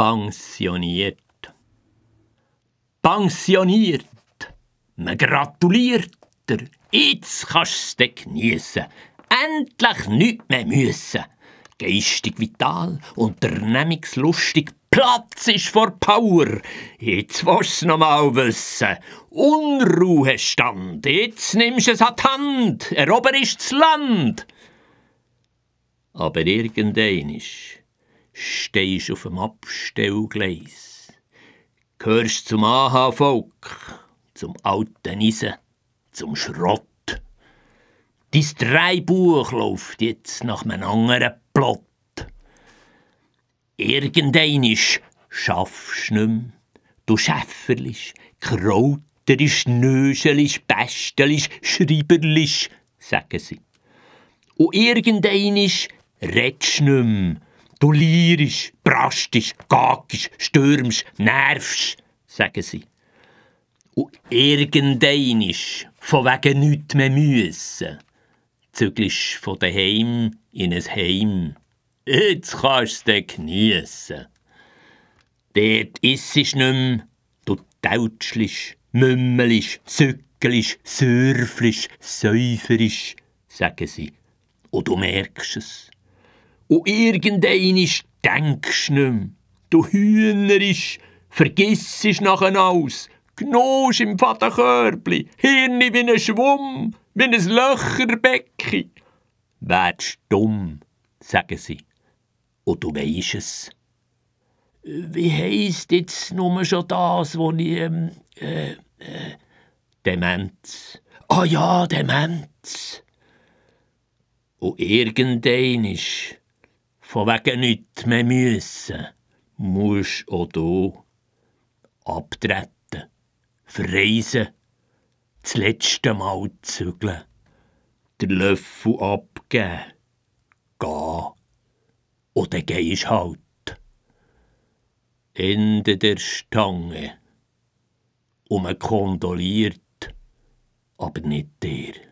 pensioniert. Pensioniert! Man gratuliert dir. Jetzt kannst du geniessen. Endlich nichts mehr müssen. Geistig vital, unternehmungslustig, Platz ist vor Power. Jetzt willst du noch mal wissen. Unruhestand, jetzt nimmst du es an die Hand. Erober ist das Land. Aber irgendein ist stehst auf dem Abstellgleis. Gehörst zum AHA-Volk, zum alten Eisen, zum Schrott. Dein Dreibuch läuft jetzt nach einem anderen Plot. Irgendeinisch schaffst du Du schäferlich, krauterisch, nöschelisch, bestelisch, schreiberlich, sagen sie. Und irgendeinisch redst du nicht Du lierisch, brastisch, gagst, stürmisch, nervisch, sagen sie. Und irgendeinisch, von wegen nichts mehr müssen, zügelst von daheim in ein Heim. Jetzt kannst du geniessen. Dort isst nicht mehr, du täutschlisch, mümmelisch, zückelisch, sürflisch, säuferisch, sagen sie. Und du merkst es. Und irgendeinisch denkst du nicht Du hühnerisch, vergissisch nachher alles. Gnosch im Vaterkörbli, Hirni wie ein Schwumm, wie ein Löcherbecki. Werdst dumm, sagen sie. Und du weisst es. Wie heisst jetzt nur schon das, wo ich... Ähm, äh, äh, Demenz. Ah oh ja, Demenz. Und irgendein ist von wegen nichts mehr müssen, musst auch du abtreten, verreisen, das letzte Mal zügeln, den Löffel abgeben, gehen oder gehst halt. Ende der Stange. Und man kondoliert, aber nicht dir.